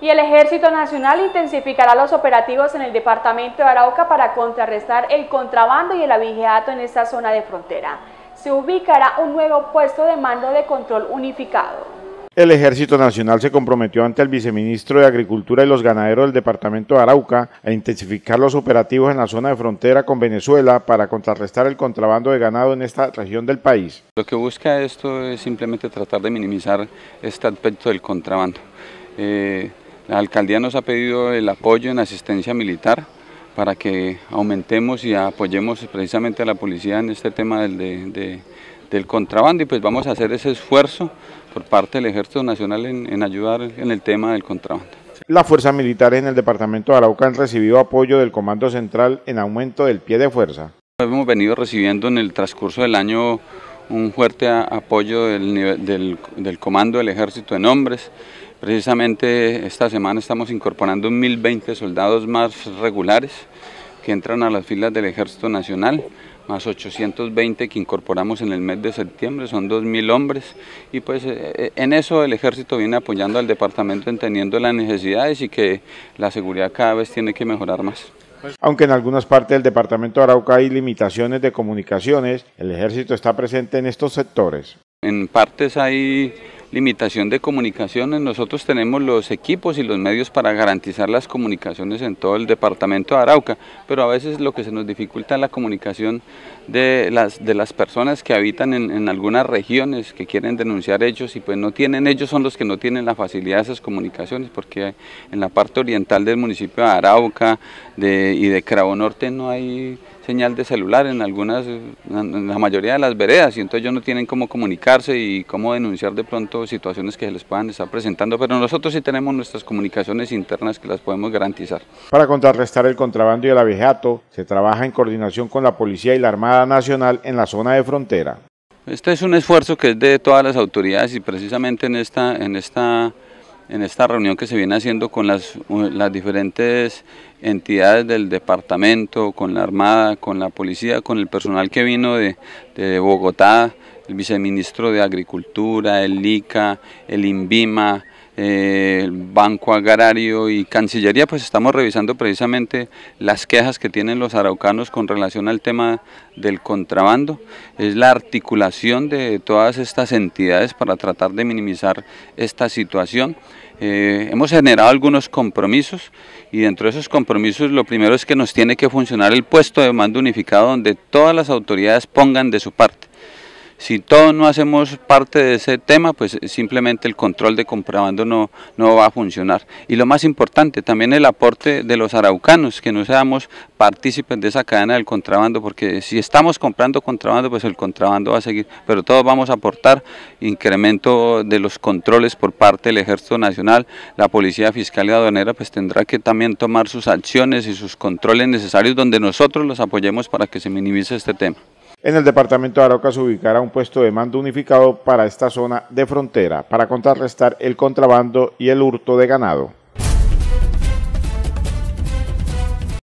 y el Ejército Nacional intensificará los operativos en el departamento de Arauca para contrarrestar el contrabando y el abigeato en esta zona de frontera. Se ubicará un nuevo puesto de mando de control unificado. El Ejército Nacional se comprometió ante el viceministro de Agricultura y los ganaderos del departamento de Arauca a intensificar los operativos en la zona de frontera con Venezuela para contrarrestar el contrabando de ganado en esta región del país. Lo que busca esto es simplemente tratar de minimizar este aspecto del contrabando. Eh, la alcaldía nos ha pedido el apoyo en asistencia militar para que aumentemos y apoyemos precisamente a la policía en este tema del, contrabando y pues vamos a hacer ese esfuerzo por parte del Ejército Nacional en, ayudar en el tema del contrabando. La fuerza militar en el departamento de Arauca han recibido apoyo del Comando Central en aumento del pie de fuerza. Hemos venido recibiendo en el transcurso del año un fuerte apoyo del Comando del Ejército en hombres, Precisamente esta semana estamos incorporando 1.020 soldados más regulares que entran a las filas del Ejército Nacional, más 820 que incorporamos en el mes de septiembre, son 2.000 hombres, y pues eh, eh, en eso el Ejército viene apoyando al departamento entendiendo las necesidades y que la seguridad cada vez tiene que mejorar más. Aunque en algunas partes del departamento de Arauca hay limitaciones de comunicaciones, el ejército está presente en estos sectores. En partes hay limitación de comunicaciones. Nosotros tenemos los equipos y los medios para garantizar las comunicaciones en todo el departamento de Arauca, pero a veces lo que se nos dificulta es la comunicación de las, de las personas que habitan en, algunas regiones, que quieren denunciar hechos y pues no tienen, ellos son los que no tienen la facilidad de esas comunicaciones, porque en la parte oriental del municipio de Arauca y de Cravo Norte no hay señal de celular en algunas, en la mayoría de las veredas y entonces ellos no tienen cómo comunicarse y cómo denunciar de pronto situaciones que se les puedan estar presentando, pero nosotros sí tenemos nuestras comunicaciones internas que las podemos garantizar. Para contrarrestar el contrabando y el abejato, se trabaja en coordinación con la Policía y la Armada Nacional en la zona de frontera. Este es un esfuerzo que es de todas las autoridades y precisamente en esta, en esta en esta reunión que se viene haciendo con las, diferentes entidades del departamento, con la Armada, con la Policía, con el personal que vino de, de Bogotá, el viceministro de Agricultura, el ICA, el INVIMA, eh, el Banco Agrario y Cancillería, pues estamos revisando precisamente las quejas que tienen los araucanos con relación al tema del contrabando. Es la articulación de todas estas entidades para tratar de minimizar esta situación. Eh, hemos generado algunos compromisos y dentro de esos compromisos lo primero es que nos tiene que funcionar el puesto de mando unificado donde todas las autoridades pongan de su parte. Si todos no hacemos parte de ese tema, pues eh, simplemente el control de contrabando no, va a funcionar. Y lo más importante, también el aporte de los araucanos, que no seamos partícipes de esa cadena del contrabando, porque si estamos comprando contrabando, pues el contrabando va a seguir, pero todos vamos a aportar incremento de los controles por parte del Ejército Nacional, la Policía Fiscal y Aduanera, pues tendrá que también tomar sus acciones y sus controles necesarios donde nosotros los apoyemos para que se minimice este tema. En el departamento de Aroca se ubicará un puesto de mando unificado para esta zona de frontera, para contrarrestar el contrabando y el hurto de ganado.